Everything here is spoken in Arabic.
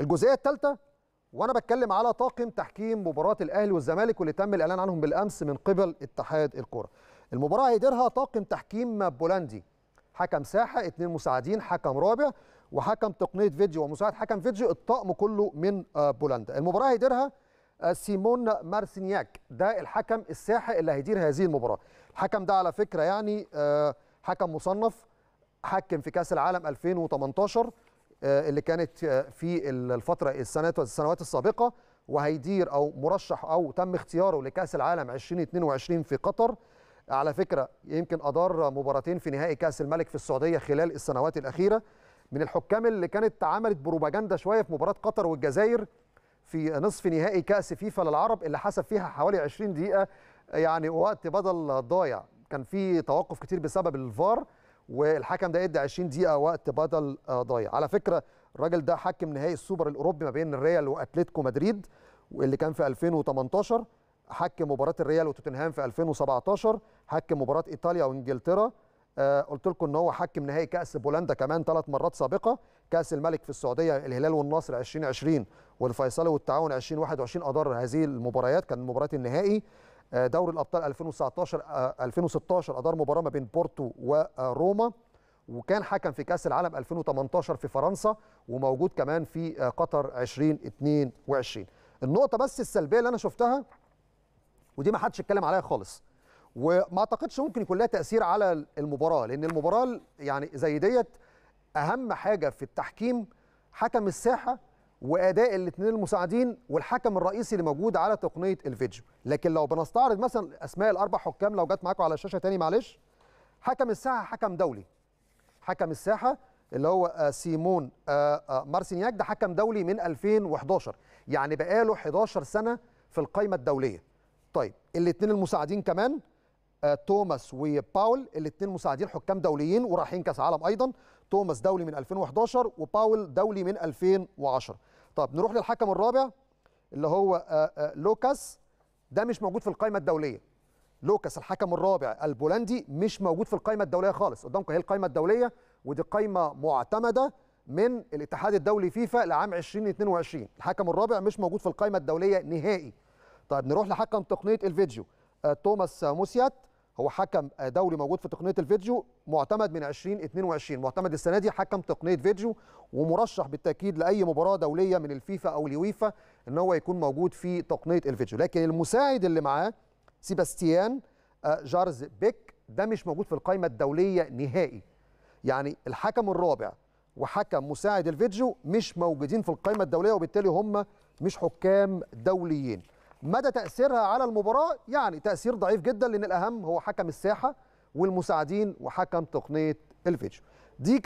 الجزئيه الثالثه وانا بتكلم على طاقم تحكيم مباراه الاهلي والزمالك واللي تم الاعلان عنهم بالامس من قبل اتحاد الكره المباراه هيديرها طاقم تحكيم بولندي حكم ساحه اثنين مساعدين حكم رابع وحكم تقنيه فيديو ومساعد حكم فيديو الطاقم كله من آه، بولندا المباراه هيديرها آه، سيمون مارسينياك ده الحكم الساحه اللي هيدير هذه المباراه الحكم ده على فكره يعني آه، حكم مصنف حكم في كاس العالم 2018 آه، اللي كانت آه، في الفتره السنوات السنوات السابقه وهيدير او مرشح او تم اختياره لكاس العالم 2022 في قطر على فكره يمكن ادار مباراتين في نهائي كاس الملك في السعوديه خلال السنوات الاخيره من الحكام اللي كانت عملت بروباجندا شويه في مباراه قطر والجزائر في نصف نهائي كاس فيفا للعرب اللي حسب فيها حوالي 20 دقيقه يعني وقت بدل ضايع كان في توقف كتير بسبب الفار والحكم ده ادى 20 دقيقه وقت بدل ضايع على فكره الراجل ده حكم نهائي السوبر الاوروبي ما بين الريال واتلتيكو مدريد واللي كان في 2018 حكم مباراه الريال وتوتنهام في 2017 حكم مباراه ايطاليا وانجلترا آه، قلت لكم ان هو حكم نهائي كاس بولندا كمان ثلاث مرات سابقه كاس الملك في السعوديه الهلال والنصر 2020 والفيصلي والتعاون 2021 ادار هذه المباريات كان مباراه النهائي آه، دوري الابطال 2019 2016 آه، ادار مباراه ما بين بورتو وروما وكان حكم في كاس العالم 2018 في فرنسا وموجود كمان في آه، قطر 2022 النقطه بس السلبيه اللي انا شفتها ودي ما حدش اتكلم عليها خالص وما اعتقدش ممكن يكون لها تاثير على المباراه لان المباراه يعني زي ديت اهم حاجه في التحكيم حكم الساحه واداء الاثنين المساعدين والحكم الرئيسي اللي موجود على تقنيه الفيديو لكن لو بنستعرض مثلا اسماء الاربع حكام لو جت معاكم على الشاشه تاني معلش حكم الساحه حكم دولي حكم الساحه اللي هو آه، سيمون آه، آه، مارسينياك ده حكم دولي من 2011 يعني بقاله 11 سنه في القايمه الدوليه طيب الاثنين المساعدين كمان آه، توماس وباول الاثنين مساعدين حكام دوليين ورايحين كاس عالم ايضا توماس دولي من 2011 وباول دولي من 2010 طب نروح للحكم الرابع اللي هو آه، آه، لوكاس ده مش موجود في القائمه الدوليه لوكاس الحكم الرابع البولندي مش موجود في القائمه الدوليه خالص قدامكم هي القائمه الدوليه ودي قائمه معتمده من الاتحاد الدولي فيفا لعام 2022 الحكم الرابع مش موجود في القائمه الدوليه نهائي طيب نروح لحكم تقنيه الفيديو توماس موسيات هو حكم دولي موجود في تقنيه الفيديو معتمد من 2022 معتمد السنه دي حكم تقنيه فيديو ومرشح بالتاكيد لاي مباراه دوليه من الفيفا او اليويفا ان هو يكون موجود في تقنيه الفيديو لكن المساعد اللي معاه سيباستيان آه، جارز بيك ده مش موجود في القائمه الدوليه نهائي يعني الحكم الرابع وحكم مساعد الفيديو مش موجودين في القائمه الدوليه وبالتالي هم مش حكام دوليين مدى تاثيرها على المباراه يعني تاثير ضعيف جدا لان الاهم هو حكم الساحه والمساعدين وحكم تقنيه الفيديو دي